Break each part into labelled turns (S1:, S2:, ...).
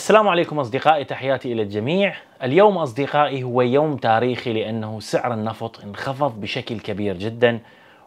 S1: السلام عليكم أصدقائي تحياتي إلى الجميع اليوم أصدقائي هو يوم تاريخي لأنه سعر النفط انخفض بشكل كبير جدا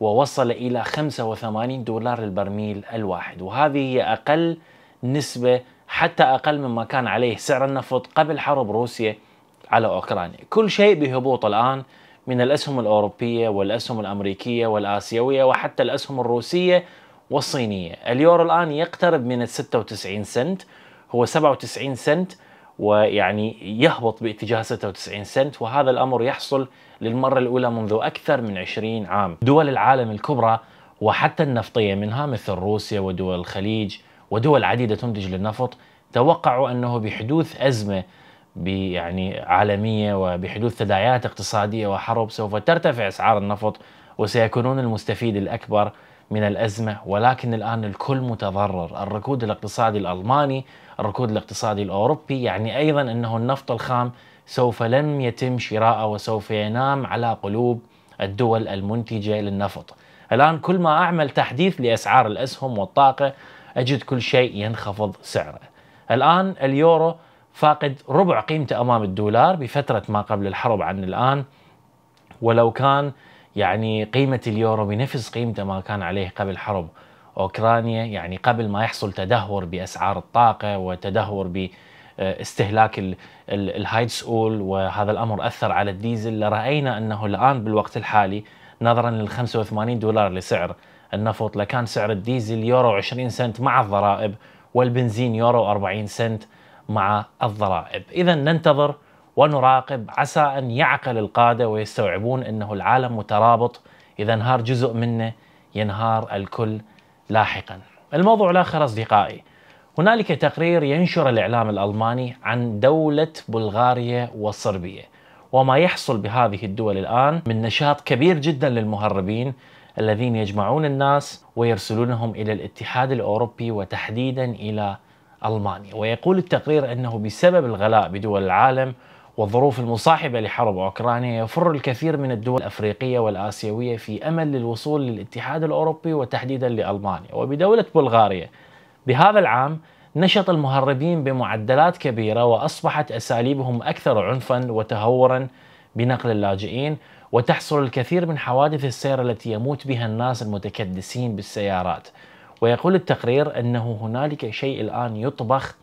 S1: ووصل إلى 85 دولار للبرميل الواحد وهذه هي أقل نسبة حتى أقل مما كان عليه سعر النفط قبل حرب روسيا على أوكرانيا كل شيء بهبوط الآن من الأسهم الأوروبية والأسهم الأمريكية والآسيوية وحتى الأسهم الروسية والصينية اليورو الآن يقترب من 96 سنت هو 97 سنت ويعني يهبط باتجاه 96 سنت وهذا الأمر يحصل للمرة الأولى منذ أكثر من 20 عام دول العالم الكبرى وحتى النفطية منها مثل روسيا ودول الخليج ودول عديدة تنتج للنفط توقعوا أنه بحدوث أزمة يعني عالمية وبحدوث تداعيات اقتصادية وحرب سوف ترتفع أسعار النفط وسيكونون المستفيد الأكبر من الازمه ولكن الان الكل متضرر، الركود الاقتصادي الالماني، الركود الاقتصادي الاوروبي، يعني ايضا انه النفط الخام سوف لم يتم شراءه وسوف ينام على قلوب الدول المنتجه للنفط. الان كل ما اعمل تحديث لاسعار الاسهم والطاقه اجد كل شيء ينخفض سعره. الان اليورو فاقد ربع قيمته امام الدولار بفتره ما قبل الحرب عن الان ولو كان يعني قيمة اليورو بنفس قيمته ما كان عليه قبل حرب أوكرانيا يعني قبل ما يحصل تدهور بأسعار الطاقة وتدهور باستهلاك استهلاك الهايدس اول وهذا الامر اثر على الديزل لراينا انه الان بالوقت الحالي نظرا لل 85 دولار لسعر النفط لكان سعر الديزل يورو 20 سنت مع الضرائب والبنزين يورو 40 سنت مع الضرائب اذا ننتظر ونراقب عسى أن يعقل القادة ويستوعبون أنه العالم مترابط إذا انهار جزء منه ينهار الكل لاحقا الموضوع الآخر أصدقائي هنالك تقرير ينشر الإعلام الألماني عن دولة بلغاريا والصربية وما يحصل بهذه الدول الآن من نشاط كبير جدا للمهربين الذين يجمعون الناس ويرسلونهم إلى الاتحاد الأوروبي وتحديدا إلى ألمانيا ويقول التقرير أنه بسبب الغلاء بدول العالم والظروف المصاحبة لحرب أوكرانيا يفر الكثير من الدول الأفريقية والآسيوية في أمل للوصول للاتحاد الأوروبي وتحديدا لألمانيا وبدولة بلغاريا بهذا العام نشط المهربين بمعدلات كبيرة وأصبحت أساليبهم أكثر عنفا وتهورا بنقل اللاجئين وتحصل الكثير من حوادث السير التي يموت بها الناس المتكدسين بالسيارات ويقول التقرير أنه هنالك شيء الآن يطبخ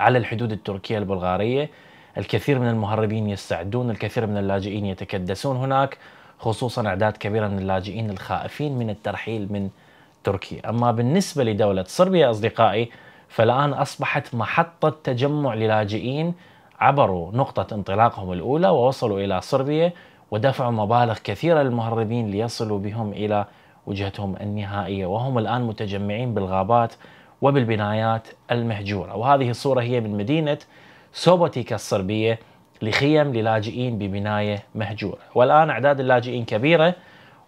S1: على الحدود التركية البلغارية الكثير من المهربين يستعدون الكثير من اللاجئين يتكدسون هناك خصوصا أعداد كبيرة من اللاجئين الخائفين من الترحيل من تركيا أما بالنسبة لدولة صربيا أصدقائي فالآن أصبحت محطة تجمع للاجئين عبروا نقطة انطلاقهم الأولى ووصلوا إلى صربيا ودفعوا مبالغ كثيرة للمهربين ليصلوا بهم إلى وجهتهم النهائية وهم الآن متجمعين بالغابات وبالبنايات المهجورة وهذه الصورة هي من مدينة سوبوتيكا الصربية لخيم للاجئين ببناية مهجورة والآن أعداد اللاجئين كبيرة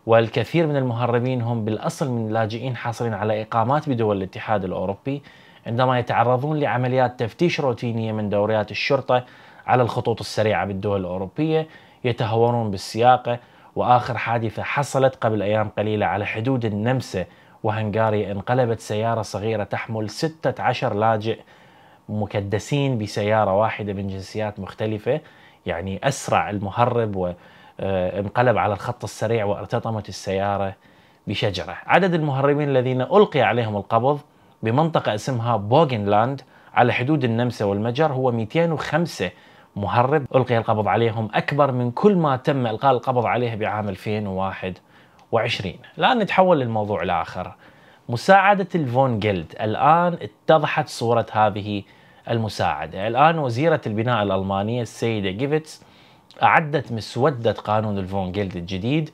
S1: والكثير من المهربين هم بالأصل من لاجئين حاصلين على إقامات بدول الاتحاد الأوروبي عندما يتعرضون لعمليات تفتيش روتينية من دوريات الشرطة على الخطوط السريعة بالدول الأوروبية يتهورون بالسياقة وآخر حادثة حصلت قبل أيام قليلة على حدود النمسا وهنغاريا انقلبت سيارة صغيرة تحمل 16 لاجئ مكدسين بسيارة واحدة من جنسيات مختلفة يعني أسرع المهرب وانقلب على الخط السريع وارتطمت السيارة بشجرة عدد المهربين الذين ألقي عليهم القبض بمنطقة اسمها بوغنلاند على حدود النمسا والمجر هو 205 مهرب ألقي القبض عليهم أكبر من كل ما تم إلقاء القبض عليه بعام 2021 الآن نتحول للموضوع الآخر مساعدة الفون جيلد الآن اتضحت صورة هذه المساعدة الآن وزيرة البناء الألمانية السيدة جيفيتس أعدت مسودة قانون الفون جيلد الجديد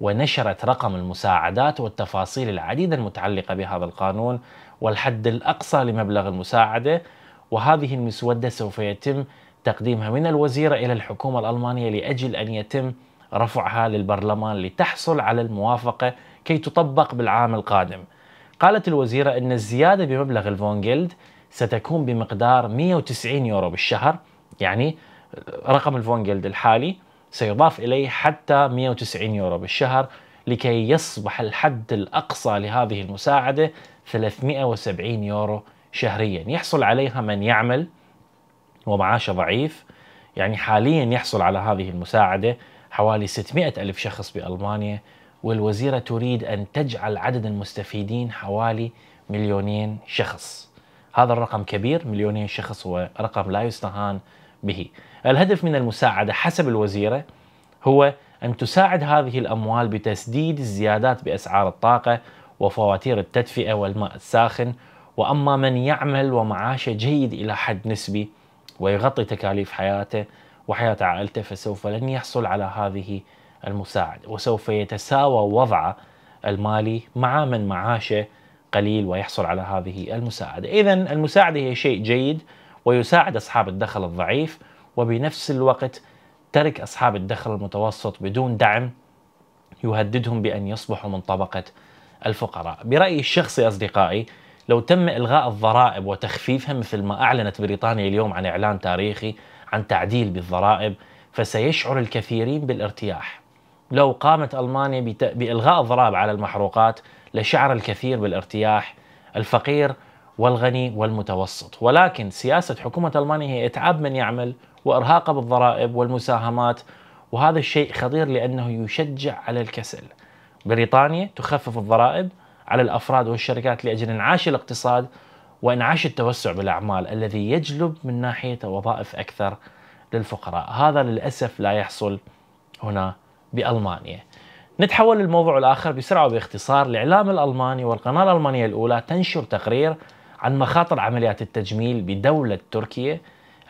S1: ونشرت رقم المساعدات والتفاصيل العديدة المتعلقة بهذا القانون والحد الأقصى لمبلغ المساعدة وهذه المسودة سوف يتم تقديمها من الوزيرة إلى الحكومة الألمانية لأجل أن يتم رفعها للبرلمان لتحصل على الموافقة كي تطبق بالعام القادم قالت الوزيرة أن الزيادة بمبلغ الفونجلد ستكون بمقدار 190 يورو بالشهر يعني رقم الفونجلد الحالي سيضاف إليه حتى 190 يورو بالشهر لكي يصبح الحد الأقصى لهذه المساعدة 370 يورو شهريا يحصل عليها من يعمل ومعاشه ضعيف يعني حاليا يحصل على هذه المساعدة حوالي 600 ألف شخص بألمانيا والوزيرة تريد أن تجعل عدد المستفيدين حوالي مليونين شخص هذا الرقم كبير مليونين شخص هو رقم لا يستهان به الهدف من المساعدة حسب الوزيرة هو أن تساعد هذه الأموال بتسديد الزيادات بأسعار الطاقة وفواتير التدفئة والماء الساخن وأما من يعمل ومعاشه جيد إلى حد نسبي ويغطي تكاليف حياته وحياة عائلته فسوف لن يحصل على هذه المساعد وسوف يتساوى وضعه المالي مع من معاشه قليل ويحصل على هذه المساعدة إذا المساعدة هي شيء جيد ويساعد أصحاب الدخل الضعيف وبنفس الوقت ترك أصحاب الدخل المتوسط بدون دعم يهددهم بأن يصبحوا من طبقة الفقراء برأيي الشخصي أصدقائي لو تم إلغاء الضرائب وتخفيفها مثل ما أعلنت بريطانيا اليوم عن إعلان تاريخي عن تعديل بالضرائب فسيشعر الكثيرين بالارتياح لو قامت المانيا بالغاء الضرائب على المحروقات لشعر الكثير بالارتياح الفقير والغني والمتوسط ولكن سياسه حكومه المانيا هي اتعاب من يعمل وارهاقه بالضرائب والمساهمات وهذا الشيء خطير لانه يشجع على الكسل. بريطانيا تخفف الضرائب على الافراد والشركات لاجل انعاش الاقتصاد وانعاش التوسع بالاعمال الذي يجلب من ناحيه وظائف اكثر للفقراء، هذا للاسف لا يحصل هنا بألمانيا نتحول للموضوع الآخر بسرعة وباختصار الإعلام الألماني والقناة الألمانية الأولى تنشر تقرير عن مخاطر عمليات التجميل بدولة تركيا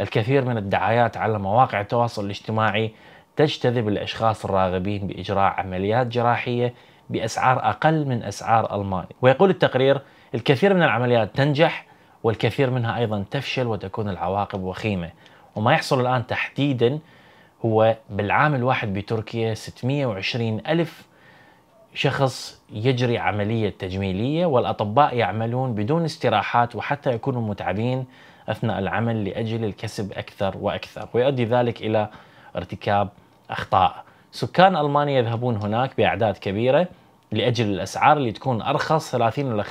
S1: الكثير من الدعايات على مواقع التواصل الاجتماعي تجتذب الأشخاص الراغبين بإجراء عمليات جراحية بأسعار أقل من أسعار ألمانيا ويقول التقرير الكثير من العمليات تنجح والكثير منها أيضا تفشل وتكون العواقب وخيمة وما يحصل الآن تحديدا هو بالعام الواحد بتركيا 620 ألف شخص يجري عملية تجميلية والأطباء يعملون بدون استراحات وحتى يكونوا متعبين أثناء العمل لأجل الكسب أكثر وأكثر ويؤدي ذلك إلى ارتكاب أخطاء سكان ألمانيا يذهبون هناك بأعداد كبيرة لأجل الأسعار اللي تكون أرخص 30 إلى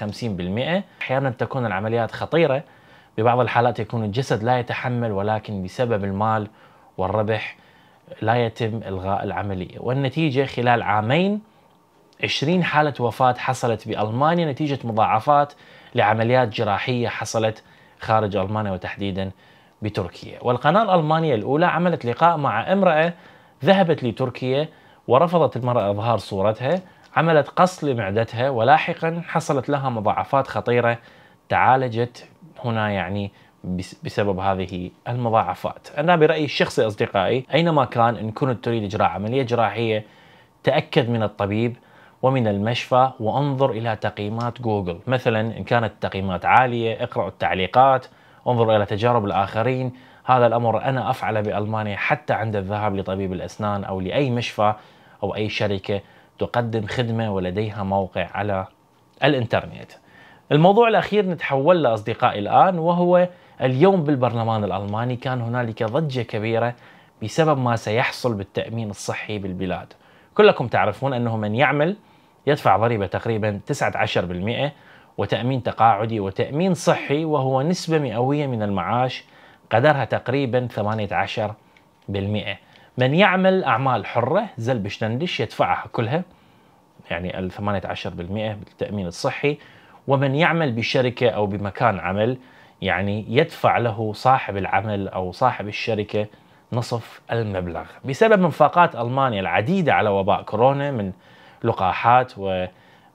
S1: 50% أحيانا تكون العمليات خطيرة ببعض الحالات يكون الجسد لا يتحمل ولكن بسبب المال والربح لا يتم إلغاء العملية والنتيجة خلال عامين 20 حالة وفاة حصلت بألمانيا نتيجة مضاعفات لعمليات جراحية حصلت خارج ألمانيا وتحديدا بتركيا والقناة الألمانية الأولى عملت لقاء مع امرأة ذهبت لتركيا ورفضت المرأة إظهار صورتها عملت قص لمعدتها ولاحقا حصلت لها مضاعفات خطيرة تعالجت هنا يعني بسبب هذه المضاعفات أنا برأيي الشخصي أصدقائي أينما كان إن كنت تريد إجراء عملية جراحية تأكد من الطبيب ومن المشفى وانظر إلى تقييمات جوجل مثلا إن كانت التقييمات عالية اقرأ التعليقات انظر إلى تجارب الآخرين هذا الأمر أنا أفعله بألمانيا حتى عند الذهاب لطبيب الأسنان أو لأي مشفى أو أي شركة تقدم خدمة ولديها موقع على الإنترنت الموضوع الأخير نتحول له أصدقائي الآن وهو اليوم بالبرلمان الألماني كان هنالك ضجة كبيرة بسبب ما سيحصل بالتأمين الصحي بالبلاد كلكم تعرفون أنه من يعمل يدفع ضريبة تقريبا 19% وتأمين تقاعدي وتأمين صحي وهو نسبة مئوية من المعاش قدرها تقريبا 18% من يعمل أعمال حرة بشتندش يدفعها كلها يعني ال 18% بالتأمين الصحي ومن يعمل بشركة أو بمكان عمل يعني يدفع له صاحب العمل او صاحب الشركه نصف المبلغ بسبب انفاقات المانيا العديده على وباء كورونا من لقاحات و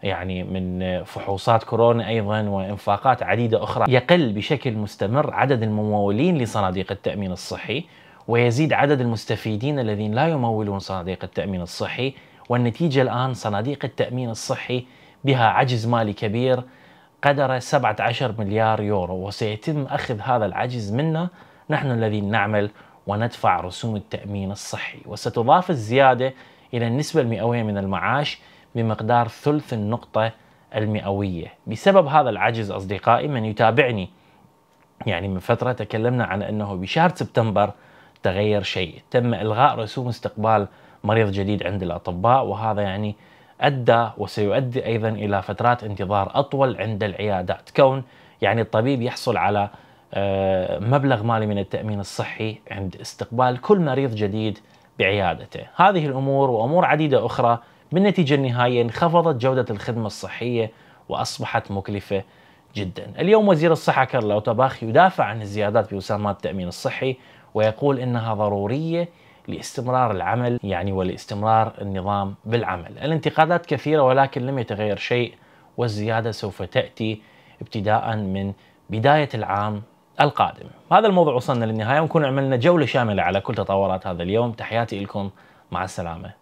S1: يعني من فحوصات كورونا ايضا وانفاقات عديده اخرى يقل بشكل مستمر عدد الممولين لصناديق التامين الصحي ويزيد عدد المستفيدين الذين لا يمولون صناديق التامين الصحي والنتيجه الان صناديق التامين الصحي بها عجز مالي كبير قدره 17 مليار يورو وسيتم أخذ هذا العجز منا نحن الذين نعمل وندفع رسوم التأمين الصحي وستضاف الزيادة إلى النسبة المئوية من المعاش بمقدار ثلث النقطة المئوية بسبب هذا العجز أصدقائي من يتابعني يعني من فترة تكلمنا عن أنه بشهر سبتمبر تغير شيء تم إلغاء رسوم استقبال مريض جديد عند الأطباء وهذا يعني أدى وسيؤدي أيضا إلى فترات انتظار أطول عند العيادات كون يعني الطبيب يحصل على آه، مبلغ مالي من التأمين الصحي عند استقبال كل مريض جديد بعيادته هذه الأمور وأمور عديدة أخرى بالنتيجة النهائية انخفضت جودة الخدمة الصحية وأصبحت مكلفة جدا اليوم وزير الصحة كارل أوتاباخ يدافع عن الزيادات في وسامات التأمين الصحي ويقول إنها ضرورية لاستمرار العمل يعني ولاستمرار النظام بالعمل الانتقادات كثيرة ولكن لم يتغير شيء والزيادة سوف تأتي ابتداء من بداية العام القادم هذا الموضوع وصلنا للنهاية ونكون عملنا جولة شاملة على كل تطورات هذا اليوم تحياتي لكم مع السلامة